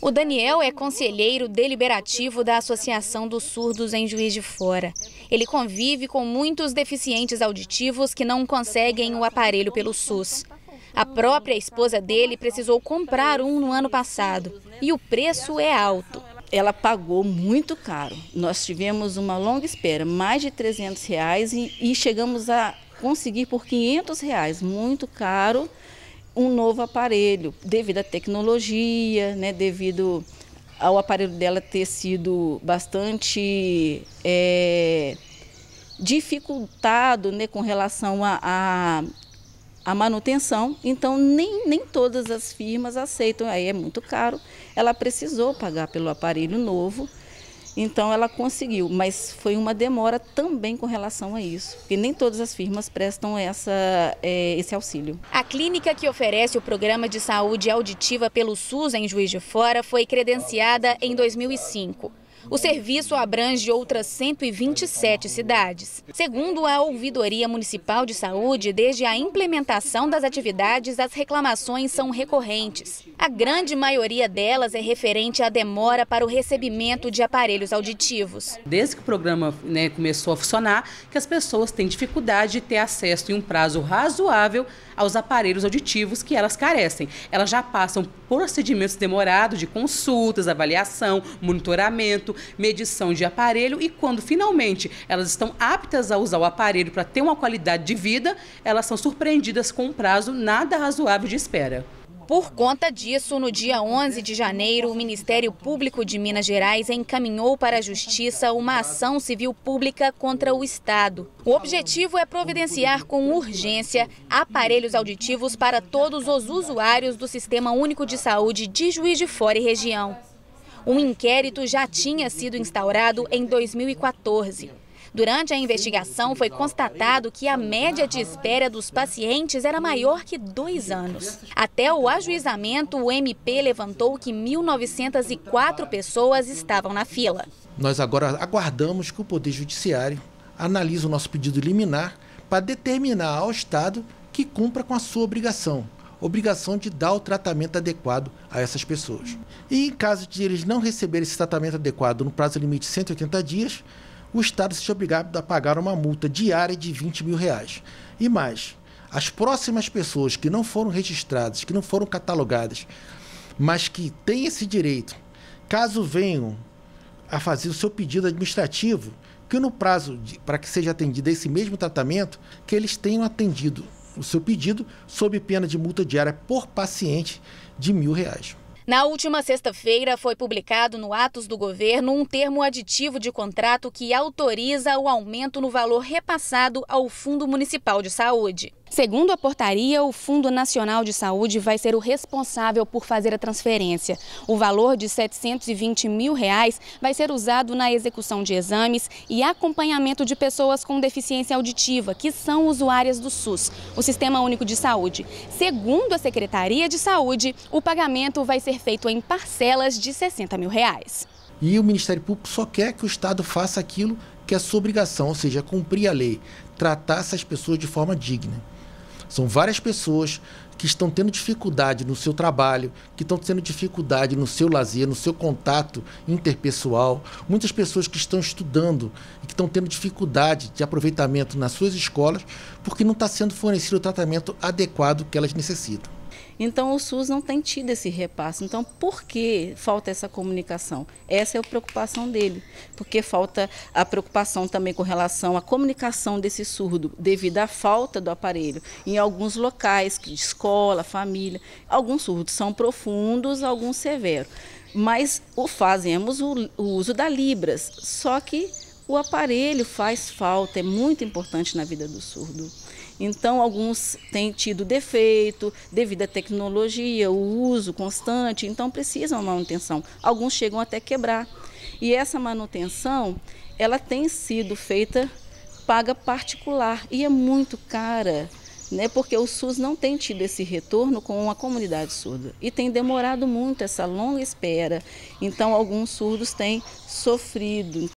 O Daniel é conselheiro deliberativo da Associação dos Surdos em Juiz de Fora. Ele convive com muitos deficientes auditivos que não conseguem o aparelho pelo SUS. A própria esposa dele precisou comprar um no ano passado e o preço é alto. Ela pagou muito caro. Nós tivemos uma longa espera, mais de 300 reais, e, chegamos a conseguir por 500 reais, muito caro um novo aparelho, devido à tecnologia, né, devido ao aparelho dela ter sido bastante é, dificultado né, com relação à a, a, a, manutenção, então nem, nem todas as firmas aceitam, aí é muito caro. Ela precisou pagar pelo aparelho novo então ela conseguiu, mas foi uma demora também com relação a isso, porque nem todas as firmas prestam essa, é, esse auxílio. A clínica que oferece o programa de saúde auditiva pelo SUS em Juiz de Fora foi credenciada em 2005. O serviço abrange outras 127 cidades. Segundo a Ouvidoria Municipal de Saúde, desde a implementação das atividades, as reclamações são recorrentes. A grande maioria delas é referente à demora para o recebimento de aparelhos auditivos. Desde que o programa né, começou a funcionar, que as pessoas têm dificuldade de ter acesso em um prazo razoável aos aparelhos auditivos que elas carecem. Elas já passam procedimentos demorados de consultas, avaliação, monitoramento, medição de aparelho e quando finalmente elas estão aptas a usar o aparelho para ter uma qualidade de vida, elas são surpreendidas com um prazo nada razoável de espera. Por conta disso, no dia 11 de janeiro, o Ministério Público de Minas Gerais encaminhou para a Justiça uma ação civil pública contra o Estado. O objetivo é providenciar com urgência aparelhos auditivos para todos os usuários do Sistema Único de Saúde de Juiz de Fora e região. Um inquérito já tinha sido instaurado em 2014. Durante a investigação, foi constatado que a média de espera dos pacientes era maior que dois anos. Até o ajuizamento, o MP levantou que 1.904 pessoas estavam na fila. Nós agora aguardamos que o Poder Judiciário analise o nosso pedido liminar para determinar ao Estado que cumpra com a sua obrigação obrigação de dar o tratamento adequado a essas pessoas. E em caso de eles não receberem esse tratamento adequado no prazo limite de 180 dias, o Estado se obrigado a pagar uma multa diária de 20 mil reais. E mais, as próximas pessoas que não foram registradas, que não foram catalogadas, mas que têm esse direito, caso venham a fazer o seu pedido administrativo, que no prazo para que seja atendido esse mesmo tratamento, que eles tenham atendido o seu pedido sob pena de multa diária por paciente de mil reais. Na última sexta-feira, foi publicado no Atos do Governo um termo aditivo de contrato que autoriza o aumento no valor repassado ao Fundo Municipal de Saúde. Segundo a portaria, o Fundo Nacional de Saúde vai ser o responsável por fazer a transferência. O valor de R$ 720 mil reais vai ser usado na execução de exames e acompanhamento de pessoas com deficiência auditiva, que são usuárias do SUS, o Sistema Único de Saúde. Segundo a Secretaria de Saúde, o pagamento vai ser ser feito em parcelas de 60 mil reais. E o Ministério Público só quer que o Estado faça aquilo que é sua obrigação, ou seja, cumprir a lei, tratar essas pessoas de forma digna. São várias pessoas que estão tendo dificuldade no seu trabalho, que estão tendo dificuldade no seu lazer, no seu contato interpessoal. Muitas pessoas que estão estudando e que estão tendo dificuldade de aproveitamento nas suas escolas porque não está sendo fornecido o tratamento adequado que elas necessitam. Então o SUS não tem tido esse repasse. Então por que falta essa comunicação? Essa é a preocupação dele, porque falta a preocupação também com relação à comunicação desse surdo devido à falta do aparelho em alguns locais, escola, família. Alguns surdos são profundos, alguns severos, mas o fazemos o, o uso da libras, só que o aparelho faz falta, é muito importante na vida do surdo. Então, alguns têm tido defeito devido à tecnologia, o uso constante, então precisam de manutenção. Alguns chegam até quebrar. E essa manutenção, ela tem sido feita paga particular e é muito cara, né? Porque o SUS não tem tido esse retorno com a comunidade surda e tem demorado muito essa longa espera. Então alguns surdos têm sofrido.